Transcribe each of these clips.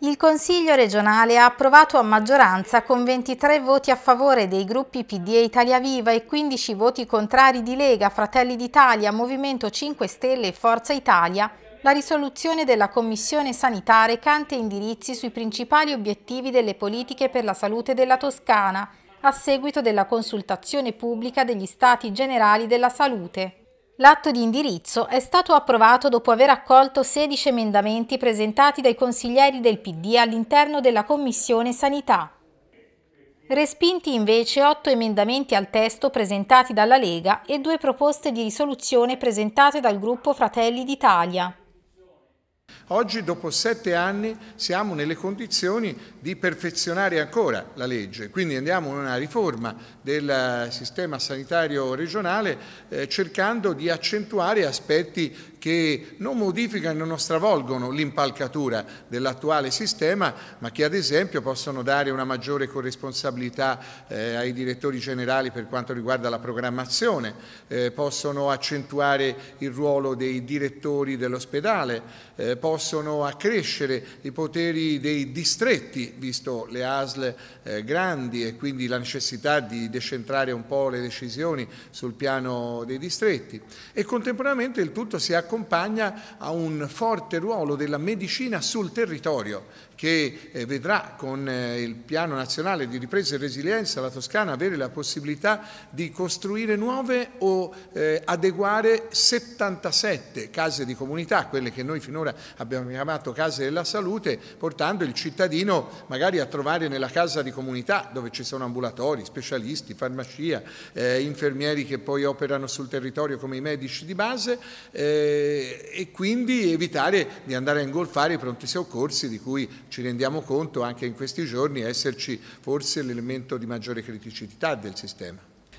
Il Consiglio regionale ha approvato a maggioranza con 23 voti a favore dei gruppi PD e Italia Viva e 15 voti contrari di Lega, Fratelli d'Italia, Movimento 5 Stelle e Forza Italia la risoluzione della Commissione sanitaria recante indirizzi sui principali obiettivi delle politiche per la salute della Toscana a seguito della consultazione pubblica degli Stati Generali della Salute. L'atto di indirizzo è stato approvato dopo aver accolto 16 emendamenti presentati dai consiglieri del PD all'interno della Commissione Sanità. Respinti invece 8 emendamenti al testo presentati dalla Lega e due proposte di risoluzione presentate dal gruppo Fratelli d'Italia. Oggi, dopo sette anni, siamo nelle condizioni di perfezionare ancora la legge, quindi andiamo in una riforma del eh, sistema sanitario regionale eh, cercando di accentuare aspetti che non modificano e non stravolgono l'impalcatura dell'attuale sistema, ma che ad esempio possono dare una maggiore corresponsabilità eh, ai direttori generali per quanto riguarda la programmazione, eh, possono accentuare il ruolo dei direttori dell'ospedale, eh, possono accrescere i poteri dei distretti, visto le ASL eh, grandi e quindi la necessità di decentrare un po' le decisioni sul piano dei distretti e contemporaneamente il tutto si accompagna accompagna a un forte ruolo della medicina sul territorio, che eh, vedrà con eh, il piano nazionale di ripresa e resilienza la Toscana avere la possibilità di costruire nuove o eh, adeguare 77 case di comunità, quelle che noi finora abbiamo chiamato case della salute, portando il cittadino magari a trovare nella casa di comunità dove ci sono ambulatori, specialisti, farmacia, eh, infermieri che poi operano sul territorio come i medici di base eh, e quindi evitare di andare a ingolfare i pronti soccorsi di cui ci rendiamo conto anche in questi giorni esserci forse l'elemento di maggiore criticità del sistema.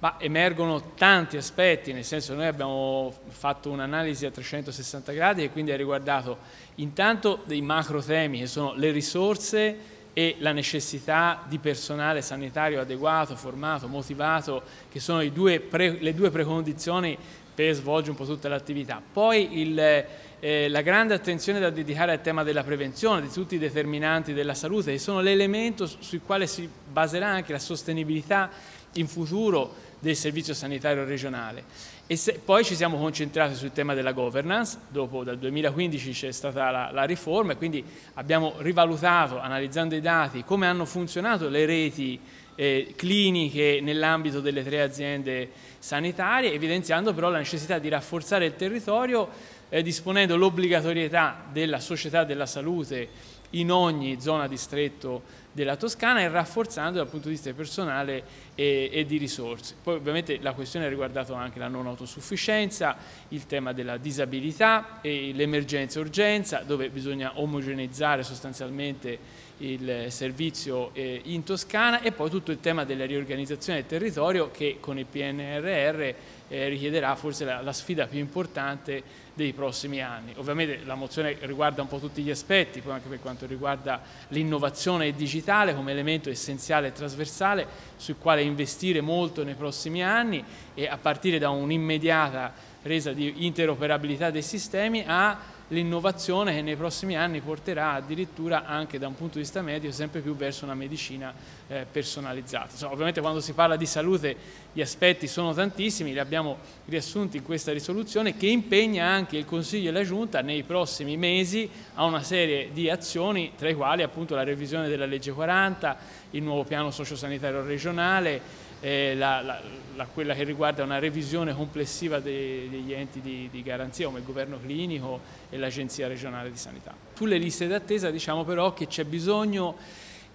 Ma emergono tanti aspetti, nel senso noi abbiamo fatto un'analisi a 360 gradi e quindi ha riguardato intanto dei macro temi che sono le risorse e la necessità di personale sanitario adeguato, formato, motivato, che sono due pre, le due precondizioni per svolgere un po' tutta l'attività. Poi il, eh, la grande attenzione da dedicare al tema della prevenzione, di tutti i determinanti della salute, che sono l'elemento sul quale si baserà anche la sostenibilità in futuro del servizio sanitario regionale. E se, poi ci siamo concentrati sul tema della governance, dopo dal 2015 c'è stata la, la riforma e quindi abbiamo rivalutato, analizzando i dati, come hanno funzionato le reti eh, cliniche nell'ambito delle tre aziende sanitarie, evidenziando però la necessità di rafforzare il territorio eh, disponendo l'obbligatorietà della società della salute in ogni zona distretto della Toscana e rafforzando dal punto di vista personale e, e, di risorse. Poi ovviamente la questione ha riguardato anche la non autosufficienza, il tema della disabilità e l'emergenza urgenza dove bisogna omogeneizzare sostanzialmente il servizio eh, in Toscana e poi tutto il tema della riorganizzazione del territorio che con il PNRR eh, richiederà forse la, la, sfida più importante dei prossimi anni. Ovviamente la mozione riguarda un po' tutti gli aspetti, poi anche per quanto riguarda l'innovazione digitale come elemento essenziale e trasversale sul quale investire molto nei prossimi anni e a partire da un'immediata resa di interoperabilità dei sistemi a l'innovazione che nei prossimi anni porterà addirittura anche da un punto di vista medico sempre più verso una medicina eh, personalizzata. Insomma, ovviamente quando si parla di salute gli aspetti sono tantissimi, li abbiamo riassunti in questa risoluzione che impegna anche il Consiglio e la Giunta nei prossimi mesi a una serie di azioni tra le quali appunto la revisione della legge 40, il nuovo piano sociosanitario regionale, eh, la, la, la, quella che riguarda una revisione complessiva de, degli enti di, di, garanzia come il governo clinico e l'Agenzia regionale di sanità. Sulle liste d'attesa diciamo però che c'è bisogno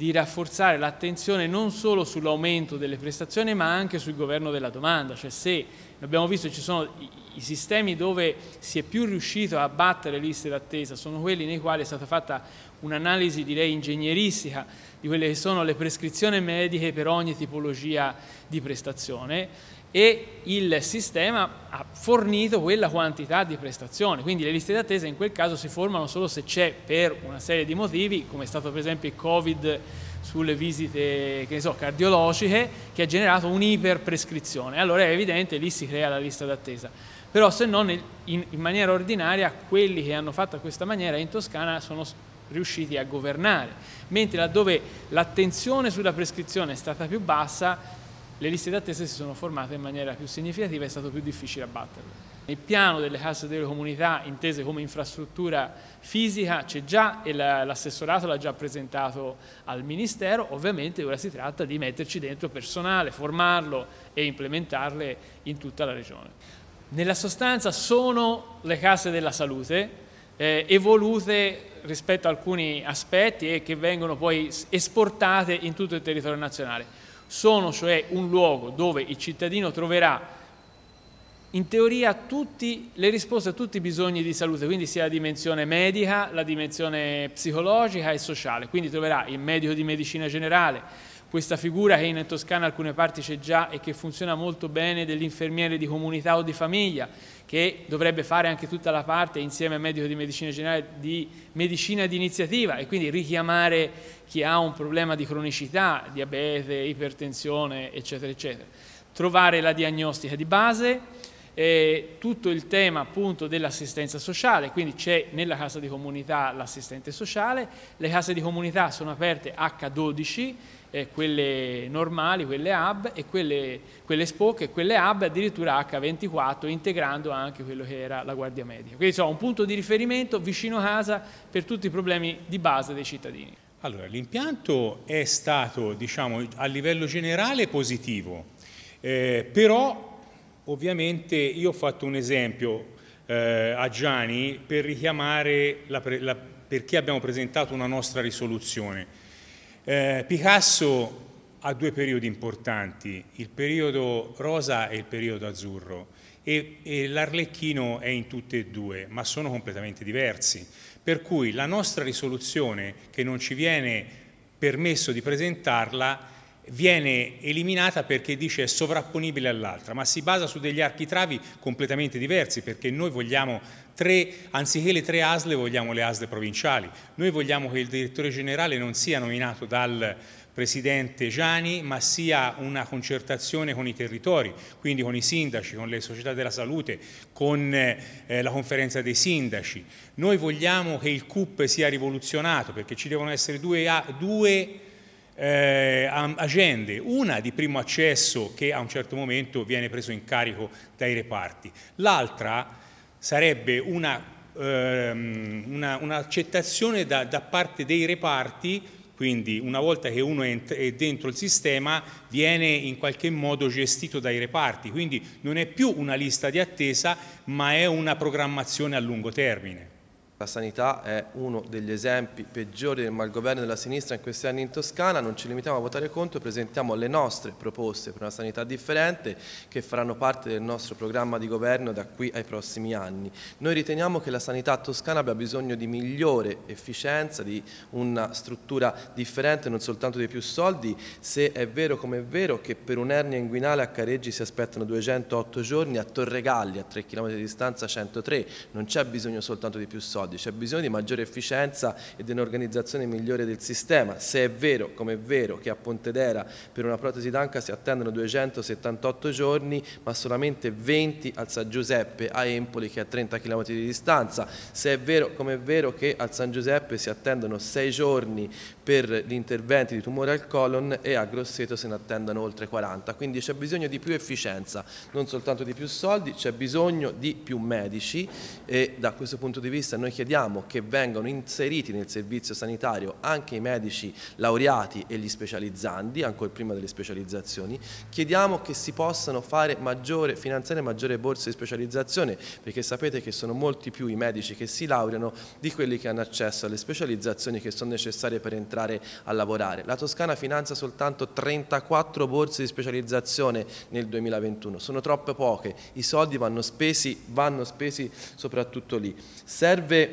di rafforzare l'attenzione non solo sull'aumento delle prestazioni ma anche sul governo della domanda, cioè se abbiamo visto ci sono i sistemi dove si è più riuscito a battere le liste d'attesa sono quelli nei quali è stata fatta un'analisi direi ingegneristica di quelle che sono le prescrizioni mediche per ogni tipologia di prestazione e il sistema ha fornito quella quantità di prestazioni, quindi le liste d'attesa in quel caso si formano solo se c'è per una serie di motivi, come è stato per esempio il Covid sulle visite che so, cardiologiche, che ha generato un'iperprescrizione. Allora è evidente, lì si crea la lista d'attesa. Però se non in, in maniera ordinaria, quelli che hanno fatto a questa maniera in Toscana sono riusciti a governare, mentre laddove l'attenzione sulla prescrizione è stata più bassa, le liste d'attesa si sono formate in maniera più significativa e è stato più difficile abbatterle. Il piano delle case delle comunità intese come infrastruttura fisica c'è già e l'assessorato l'ha già presentato al Ministero, ovviamente ora si tratta di metterci dentro personale, formarlo e implementarle in tutta la regione. Nella sostanza sono le case della salute eh, evolute rispetto a alcuni aspetti e che vengono poi esportate in tutto il territorio nazionale. Sono cioè un luogo dove il cittadino troverà in teoria tutti, le risposte a tutti i bisogni di salute, quindi sia la dimensione medica, la dimensione psicologica e sociale. Quindi troverà il medico di medicina generale, questa figura che in Toscana alcune parti c'è già e che funziona molto bene dell'infermiere di comunità o di famiglia, che dovrebbe fare anche tutta la parte insieme al medico di medicina generale di medicina di iniziativa e quindi richiamare chi ha un problema di cronicità, diabete, ipertensione, eccetera, eccetera. Trovare la diagnostica di base, eh, tutto il tema appunto dell'assistenza sociale, quindi c'è nella casa di comunità l'assistente sociale, le case di comunità sono aperte H12, eh, quelle normali, quelle hub e quelle, quelle spoke e quelle hub addirittura H24 integrando anche quello che era la guardia medica. Quindi insomma un punto di riferimento vicino a casa per tutti i problemi di base dei cittadini. Allora, l'impianto è stato, diciamo, a livello generale positivo, eh, però ovviamente io ho fatto un esempio eh, a Gianni per richiamare la, la, perché abbiamo presentato una nostra risoluzione. Eh, Picasso ha due periodi importanti, il periodo rosa e il periodo azzurro e, e l'Arlecchino è in tutti e due, ma sono completamente diversi. Per cui la nostra risoluzione, che non ci viene permesso di presentarla, viene eliminata perché dice è sovrapponibile all'altra, ma si basa su degli architravi completamente diversi perché noi vogliamo tre, anziché le tre ASLE vogliamo le ASLE provinciali, noi vogliamo che il direttore generale non sia nominato dal Presidente Gianni, ma sia una concertazione con i territori, quindi con i sindaci, con le società della salute, con eh, la conferenza dei sindaci. Noi vogliamo che il CUP sia rivoluzionato perché ci devono essere due, due eh, agende, una di primo accesso che a un certo momento viene preso in carico dai reparti, l'altra sarebbe un'accettazione ehm, una, un da, da parte dei reparti quindi una volta che uno è dentro il sistema viene in qualche modo gestito dai reparti, quindi non è più una lista di attesa ma è una programmazione a lungo termine. La sanità è uno degli esempi peggiori del malgoverno della sinistra in questi anni in Toscana, non ci limitiamo a votare contro, presentiamo le nostre proposte per una sanità differente che faranno parte del nostro programma di governo da qui ai prossimi anni. Noi riteniamo che la sanità toscana abbia bisogno di migliore efficienza, di una struttura differente, non soltanto di più soldi, se è vero come è vero che per un'ernia inguinale a Careggi si aspettano 208 giorni, a Torregalli a 3 km di distanza 103, non c'è bisogno soltanto di più soldi soldi, c'è bisogno di maggiore efficienza e di un'organizzazione migliore del sistema. Se è vero, come è vero, che a Pontedera per una protesi d'anca si attendono 278 giorni, ma solamente 20 al San Giuseppe, a Empoli che è a 30 km di distanza. Se è vero, come è vero, che al San Giuseppe si attendono 6 giorni per gli interventi di tumore al colon e a Grosseto se ne attendono oltre 40. Quindi c'è bisogno di più efficienza, non soltanto di più soldi, c'è bisogno di più medici e da questo punto di vista noi chiediamo chiediamo che vengano inseriti nel servizio sanitario anche i medici laureati e gli specializzandi, ancora prima delle specializzazioni, chiediamo che si possano fare maggiore, finanziare maggiore borse di specializzazione, perché sapete che sono molti più i medici che si laureano di quelli che hanno accesso alle specializzazioni che sono necessarie per entrare a lavorare. La Toscana finanzia soltanto 34 borse di specializzazione nel 2021, sono troppe poche, i soldi vanno spesi, vanno spesi soprattutto lì. Serve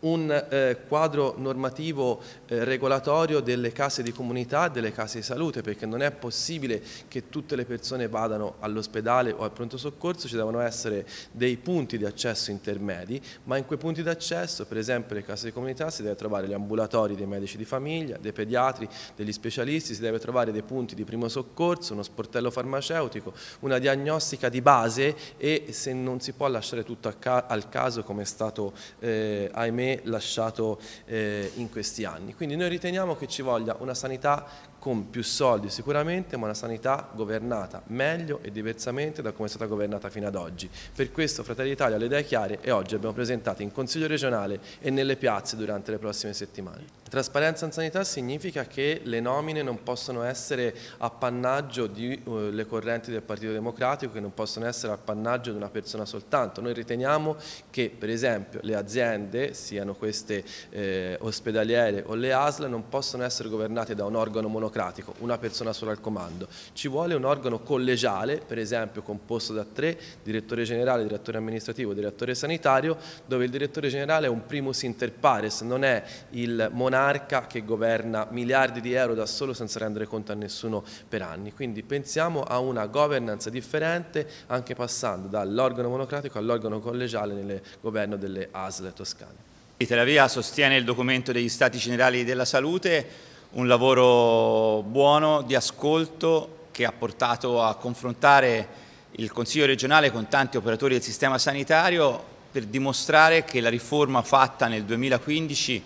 un eh, quadro normativo eh, regolatorio delle case di comunità e delle case di salute, perché non è possibile che tutte le persone vadano all'ospedale o al pronto soccorso, ci devono essere dei punti di accesso intermedi, ma in quei punti di accesso, per esempio le case di comunità, si deve trovare gli ambulatori dei medici di famiglia, dei pediatri, degli specialisti, si deve trovare dei punti di primo soccorso, uno sportello farmaceutico, una diagnostica di base e se non si può lasciare tutto ca al caso come è stato, eh, ahimè, lasciato eh, in questi anni. Quindi noi riteniamo che ci voglia una sanità con più soldi sicuramente, ma una sanità governata meglio e diversamente da come è stata governata fino ad oggi. Per questo Fratelli d'Italia ha le idee chiare e oggi abbiamo presentato in Consiglio regionale e nelle piazze durante le prossime settimane. Trasparenza in sanità significa che le nomine non possono essere appannaggio delle eh, uh, correnti del Partito Democratico, che non possono essere appannaggio di una persona soltanto. Noi riteniamo che per esempio le aziende, siano queste eh, ospedaliere o le ASL, non possono essere governate da un organo monocratico monocratico, una persona sola al comando, ci vuole un organo collegiale, per esempio composto da tre, direttore generale, direttore amministrativo, direttore sanitario, dove il direttore generale è un primus inter pares, non è il monarca che governa miliardi di euro da solo senza rendere conto a nessuno per anni. Quindi pensiamo a una governance differente anche passando dall'organo monocratico all'organo collegiale nel governo delle ASL toscane. Italia Via sostiene il documento degli Stati Generali della Salute un lavoro buono di ascolto che ha portato a confrontare il Consiglio regionale con tanti operatori del sistema sanitario per dimostrare che la riforma fatta nel 2015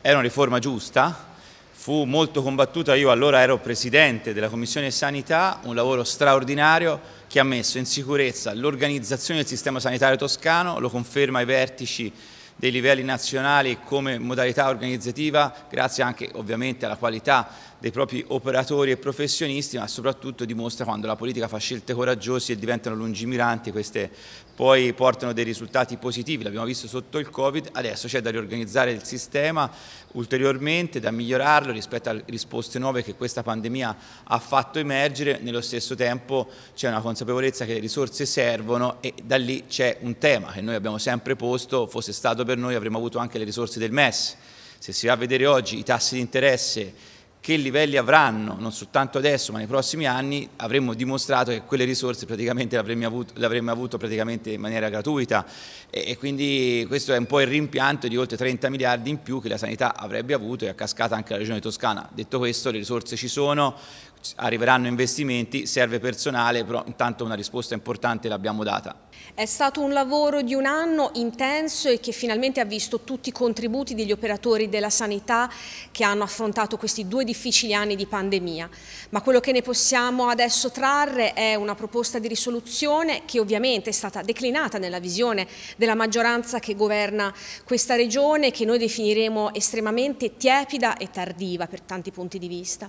era una riforma giusta, fu molto combattuta, io allora ero presidente della Commissione Sanità, un lavoro straordinario che ha messo in sicurezza l'organizzazione del sistema sanitario toscano, lo conferma ai vertici dei livelli nazionali come modalità organizzativa, grazie anche ovviamente alla qualità dei propri operatori e professionisti, ma soprattutto dimostra quando la politica fa scelte coraggiose e diventano lungimiranti queste poi portano dei risultati positivi, l'abbiamo visto sotto il Covid, adesso c'è da riorganizzare il sistema ulteriormente, da migliorarlo rispetto alle risposte nuove che questa pandemia ha fatto emergere, nello stesso tempo c'è una consapevolezza che le risorse servono e da lì c'è un tema che noi abbiamo sempre posto, fosse stato per noi avremmo avuto anche le risorse del MES. Se si va a vedere oggi i tassi di interesse che livelli avranno, non soltanto adesso ma nei prossimi anni, avremmo dimostrato che quelle risorse praticamente le avremmo avuto, l'avremmo avuto praticamente in maniera gratuita e, e, quindi questo è un po' il rimpianto di oltre 30 miliardi in più che la sanità avrebbe avuto e a cascata anche la regione toscana. Detto questo le risorse ci sono, arriveranno investimenti, serve personale, però intanto una risposta importante l'abbiamo data. È stato un lavoro di un anno intenso e che finalmente ha visto tutti i contributi degli operatori della sanità che hanno affrontato questi due difficili anni di pandemia. Ma quello che ne possiamo adesso trarre è una proposta di risoluzione che ovviamente è stata declinata nella visione della maggioranza che governa questa regione che noi definiremo estremamente tiepida e tardiva per tanti punti di vista.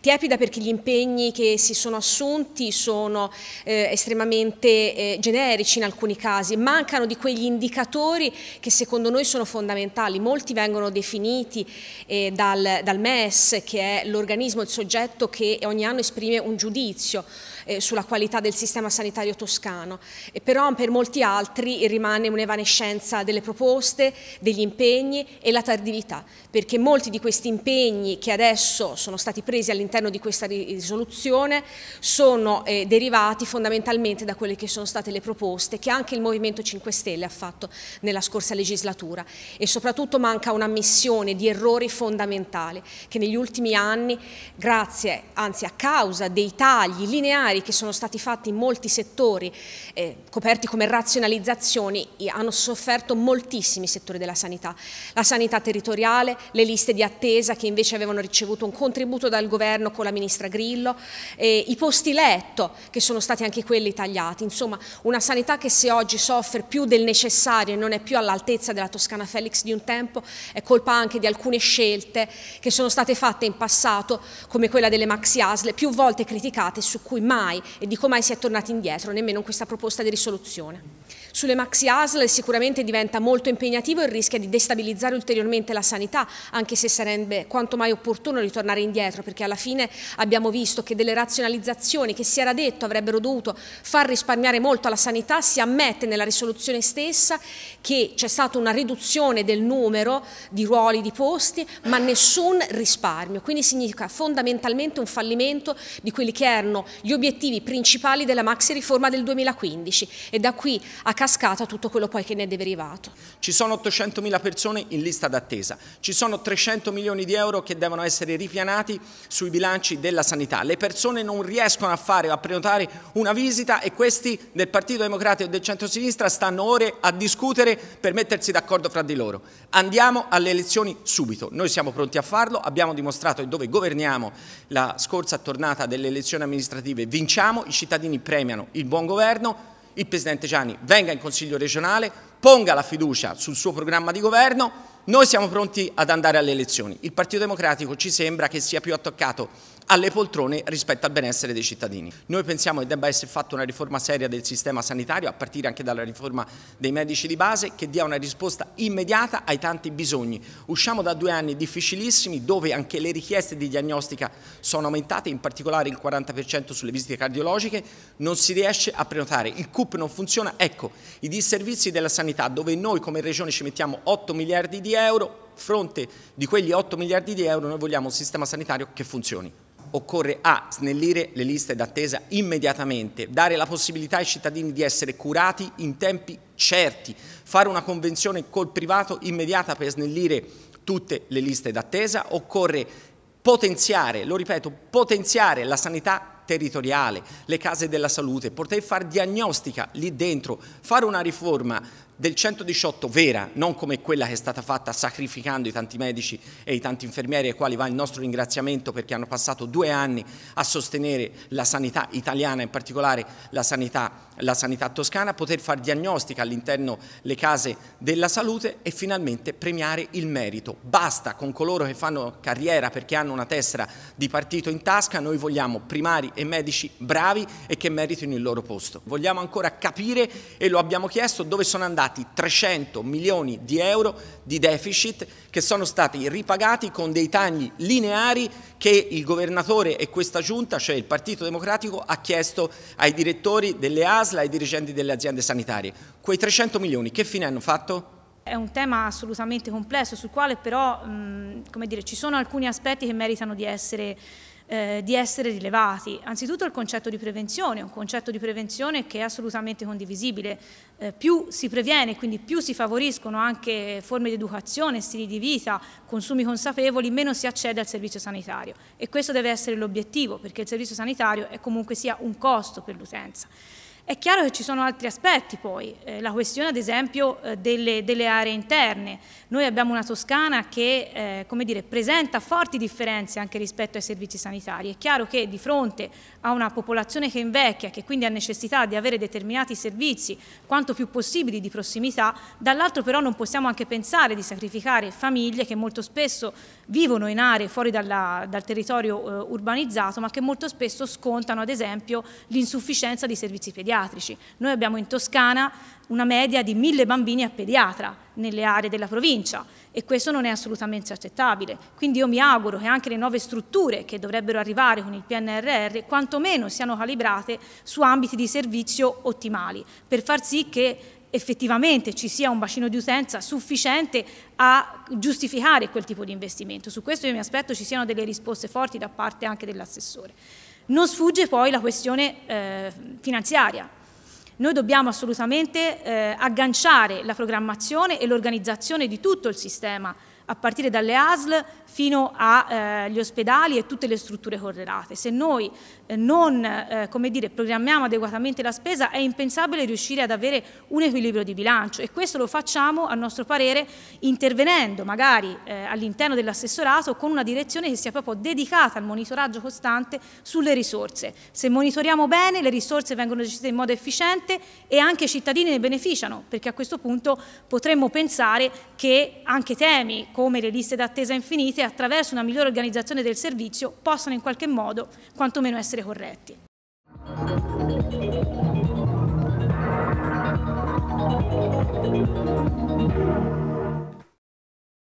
Tiepida perché gli impegni che si sono assunti sono eh, estremamente eh, generici in alcuni casi, mancano di quegli indicatori che secondo noi sono fondamentali, molti vengono definiti eh, dal, dal MES che è l'organismo, il soggetto che ogni anno esprime un giudizio eh, sulla qualità del sistema sanitario toscano, e però per molti altri rimane un'evanescenza delle proposte, degli impegni e la tardività, perché molti di questi impegni che adesso sono stati presi all'interno di questa risoluzione sono eh, derivati fondamentalmente da quelle che sono state le proposte che anche il Movimento 5 Stelle ha fatto nella scorsa legislatura e soprattutto manca una missione di errori fondamentali che negli ultimi anni, grazie, anzi a causa dei tagli lineari straordinari che sono stati fatti in molti settori, eh, coperti come razionalizzazioni, hanno sofferto moltissimi settori della sanità. La sanità territoriale, le liste di attesa che invece avevano ricevuto un contributo dal governo con la ministra Grillo, eh, i posti letto che sono stati anche quelli tagliati, insomma una sanità che se oggi soffre più del necessario e non è più all'altezza della Toscana Felix di un tempo è colpa anche di alcune scelte che sono state fatte in passato come quella delle maxi asle più volte criticate su cui mai mai e di come mai si è tornati indietro, nemmeno in questa proposta di risoluzione. Sulle maxi ASL sicuramente diventa molto impegnativo e rischia di destabilizzare ulteriormente la sanità, anche se sarebbe quanto mai opportuno ritornare indietro, perché alla fine abbiamo visto che delle razionalizzazioni che si era detto avrebbero dovuto far risparmiare molto alla sanità, si ammette nella risoluzione stessa che c'è stata una riduzione del numero di ruoli, di posti, ma nessun risparmio. Quindi significa fondamentalmente un fallimento di quelli che erano gli obiettivi principali della maxi riforma del 2015 e da qui a cascata tutto quello poi che ne è derivato. Ci sono 800.000 persone in lista d'attesa, ci sono 300 milioni di euro che devono essere ripianati sui bilanci della sanità. Le persone non riescono a fare o a prenotare una visita e questi del Partito Democratico e del centrosinistra stanno ore a discutere per mettersi d'accordo fra di loro. Andiamo alle elezioni subito, noi siamo pronti a farlo, abbiamo dimostrato che dove governiamo la scorsa tornata delle elezioni amministrative vinciamo, i cittadini premiano il buon governo, il Presidente Gianni venga in Consiglio regionale, ponga la fiducia sul suo programma di governo, noi siamo pronti ad andare alle elezioni. Il Partito Democratico ci sembra che sia più attaccato alle poltrone rispetto al benessere dei cittadini. Noi pensiamo che debba essere fatta una riforma seria del sistema sanitario, a partire anche dalla riforma dei medici di base, che dia una risposta immediata ai tanti bisogni. Usciamo da due anni difficilissimi dove anche le richieste di diagnostica sono aumentate, in particolare il 40% sulle visite cardiologiche, non si riesce a prenotare, il CUP non funziona, ecco, i disservizi della sanità dove noi come regione ci mettiamo 8 miliardi di euro, fronte di quegli 8 miliardi di euro noi vogliamo un sistema sanitario che funzioni occorre A. Snellire le liste d'attesa immediatamente, dare la possibilità ai cittadini di essere curati in tempi certi, fare una convenzione col privato immediata per snellire tutte le liste d'attesa, occorre potenziare, lo ripeto, potenziare la sanità territoriale, le case della salute, poter fare diagnostica lì dentro, fare una riforma del 118 vera, non come quella che è stata fatta sacrificando i tanti medici e i tanti infermieri ai quali va il nostro ringraziamento perché hanno passato due anni a sostenere la sanità italiana, in particolare la sanità, la sanità toscana, poter fare diagnostica all'interno delle case della salute e finalmente premiare il merito. Basta con coloro che fanno carriera perché hanno una tessera di partito in tasca, noi vogliamo primari e medici bravi e che meritino il loro posto. Vogliamo ancora capire, e lo abbiamo chiesto, dove sono andati stati 300 milioni di euro di deficit che sono stati ripagati con dei tagli lineari che il governatore e questa giunta, cioè il Partito Democratico, ha chiesto ai direttori delle ASL, ai dirigenti delle aziende sanitarie. Quei 300 milioni che fine hanno fatto? È un tema assolutamente complesso sul quale però mh, dire, ci sono alcuni aspetti che meritano di essere eh, di essere rilevati. Anzitutto il concetto di prevenzione, un concetto di prevenzione che è assolutamente condivisibile. Eh, più si previene, quindi più si favoriscono anche forme di educazione, stili di vita, consumi consapevoli, meno si accede al servizio sanitario. E questo deve essere l'obiettivo, perché il servizio sanitario è comunque sia un costo per l'utenza. È chiaro che ci sono altri aspetti poi, eh, la questione ad esempio eh, delle, delle, aree interne. Noi abbiamo una Toscana che eh, dire, presenta forti differenze anche rispetto ai servizi sanitari. È chiaro che di fronte a una popolazione che invecchia, che quindi ha necessità di avere determinati servizi quanto più possibili di prossimità, dall'altro però non possiamo anche pensare di sacrificare famiglie che molto spesso vivono in aree fuori dalla, dal territorio eh, urbanizzato ma che molto spesso scontano ad esempio l'insufficienza di servizi pediatrici. Noi abbiamo in Toscana una media di mille bambini a pediatra nelle aree della provincia e questo non è assolutamente accettabile. Quindi io mi auguro che anche le nuove strutture che dovrebbero arrivare con il PNRR quantomeno siano calibrate su ambiti di servizio ottimali per far sì che effettivamente ci sia un bacino di utenza sufficiente a giustificare quel tipo di investimento. Su questo io mi aspetto ci siano delle risposte forti da parte anche dell'assessore. Non sfugge poi la questione eh, finanziaria. Noi dobbiamo assolutamente eh, agganciare la programmazione e l'organizzazione di tutto il sistema a partire dalle ASL fino agli eh, ospedali e tutte le strutture correlate. Se noi eh, non eh, dire, programmiamo adeguatamente la spesa è impensabile riuscire ad avere un equilibrio di bilancio e questo lo facciamo a nostro parere intervenendo magari eh, all'interno dell'assessorato con una direzione che sia proprio dedicata al monitoraggio costante sulle risorse. Se monitoriamo bene le risorse vengono gestite in modo efficiente e anche i cittadini ne beneficiano perché a questo punto potremmo pensare che anche temi come le liste d'attesa infinite, attraverso una migliore organizzazione del servizio possano in qualche modo quantomeno essere corretti. Thank you.